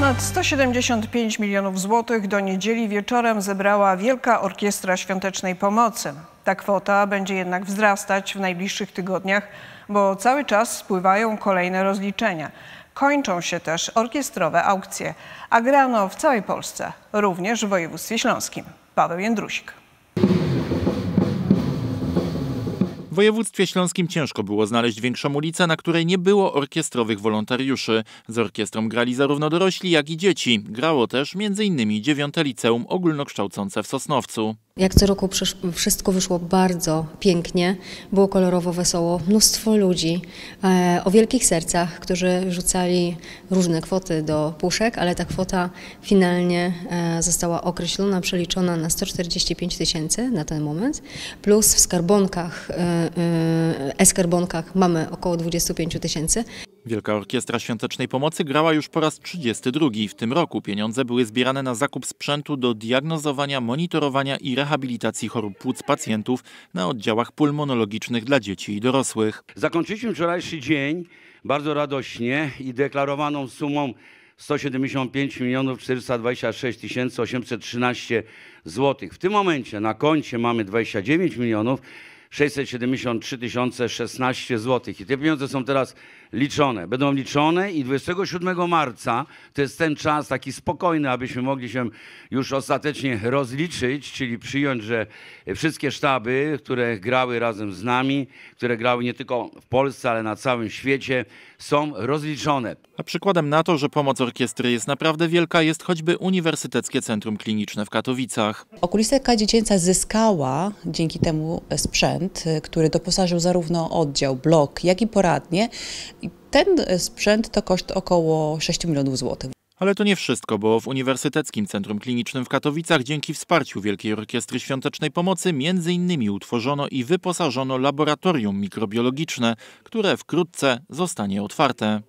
Ponad 175 milionów złotych do niedzieli wieczorem zebrała Wielka Orkiestra Świątecznej Pomocy. Ta kwota będzie jednak wzrastać w najbliższych tygodniach, bo cały czas spływają kolejne rozliczenia. Kończą się też orkiestrowe aukcje, a grano w całej Polsce, również w województwie śląskim. Paweł Jędrusik. W województwie śląskim ciężko było znaleźć większą ulicę, na której nie było orkiestrowych wolontariuszy. Z orkiestrą grali zarówno dorośli, jak i dzieci. Grało też m.in. dziewiąte liceum ogólnokształcące w Sosnowcu. Jak co roku wszystko wyszło bardzo pięknie, było kolorowo, wesoło, mnóstwo ludzi e, o wielkich sercach, którzy rzucali różne kwoty do puszek, ale ta kwota finalnie e, została określona, przeliczona na 145 tysięcy na ten moment, plus w skarbonkach, e-skarbonkach e, mamy około 25 tysięcy, Wielka Orkiestra Świątecznej Pomocy grała już po raz 32. W tym roku pieniądze były zbierane na zakup sprzętu do diagnozowania, monitorowania i rehabilitacji chorób płuc pacjentów na oddziałach pulmonologicznych dla dzieci i dorosłych. Zakończyliśmy wczorajszy dzień bardzo radośnie i deklarowaną sumą 175 426 813 złotych. W tym momencie na koncie mamy 29 milionów 673 016 zł. I te pieniądze są teraz liczone. Będą liczone i 27 marca to jest ten czas taki spokojny, abyśmy mogli się już ostatecznie rozliczyć, czyli przyjąć, że wszystkie sztaby, które grały razem z nami, które grały nie tylko w Polsce, ale na całym świecie, są rozliczone. A przykładem na to, że pomoc orkiestry jest naprawdę wielka, jest choćby Uniwersyteckie Centrum Kliniczne w Katowicach. Okulistyka dziecięca zyskała dzięki temu sprzęt sprzęt, y, który doposażył zarówno oddział, blok, jak i poradnie. ten y, sprzęt to koszt około 6 milionów złotych. Ale to nie wszystko, bo w Uniwersyteckim Centrum Klinicznym w Katowicach dzięki wsparciu Wielkiej Orkiestry Świątecznej Pomocy między innymi utworzono i wyposażono laboratorium mikrobiologiczne, które wkrótce zostanie otwarte.